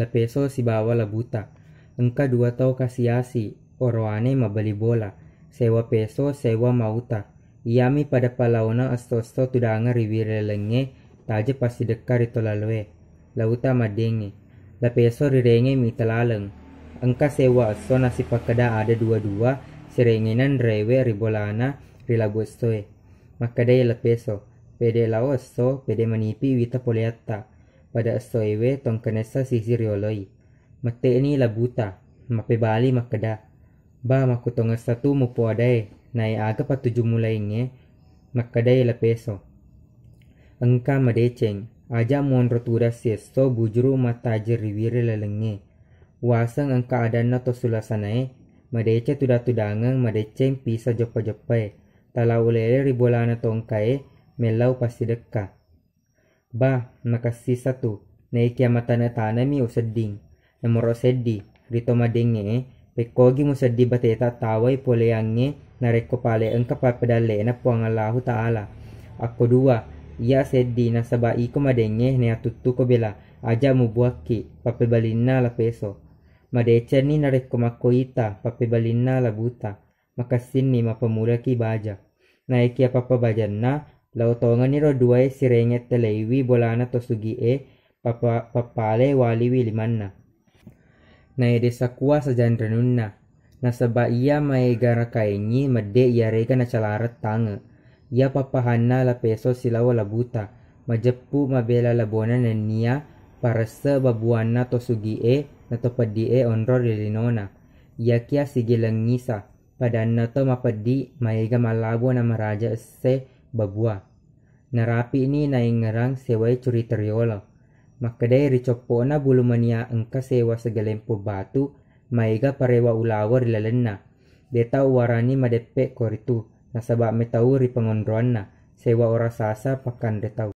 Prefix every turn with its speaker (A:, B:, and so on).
A: Lepeso si bawa la buta. Engka dua tau kasiasi, oroane mabali bola. Sewa peso sewa mauta. Iami pada palauna astosto tudanga rivire lenge, taje pasti dekari lalwe, Lauta madenge. Lepeso rirenge mitalaleng. Engka sewa asto nasi pakada ada dua-dua, serengenan rewe ribolana rilagostoe. Makadai lepeso. Pede laosto, pede manipi wita poliatta. Pada kanesa si sirioloi. Mate'ni labuta, labuta, mapebali makeda. Ba asa tu adai, nae aga patuju nge, makadai la peso. Engka madeceng, aja rotura si siesto bujuru matajir riwire lelenge. Waseng engka adana to sulasanae, madece tuda madeceng pisa jopa-jopae. Talau lele ribolana tongkae, melau pasti deka. Ba, na makasisatu, na tanami usadding, namoroseddi, madenge, pekogi musaddi bateta tawai poleange, narekopale pedale, na puangalahu ta'ala. Ako dua, ia seddi na sabai ko madenge ne atuttu ko bela, aja pape papebalinna la peso. na Madecerni pape papebalinna la buta, makasini ki baja. Naikia na ಲವತೋಂಗನಿರೋ ಡುವೈ ಸಿರೆಂಗೆತ್ತೆಲ ಇವಿ ಬೊಲಾನ ತೊಸುಗಿ wali ಪಪ ಪಪ್ಪಾಲೆ ವಾಲಿವಿ ಲಿಮನ್ನ sa jandranunna. Na saba ia gara kainyi mede ia rega na calarat tange. Ia papahanna la peso silawa la buta, majepu mabela la bona na nia parese babuana to sugi e na to pedi e onro rilinona. Ia kia sigilang nisa, padanna to mapedi maega malabo na maraja se bagua. Narapi ini ngarang sewa curi teriola. Makadai ricopo na bulumania engka sewa segelempu batu maiga parewa ulawar lalenna. Beta warani madepe koritu nasabak metau ripengondroan na, sewa orasasa pakan detau.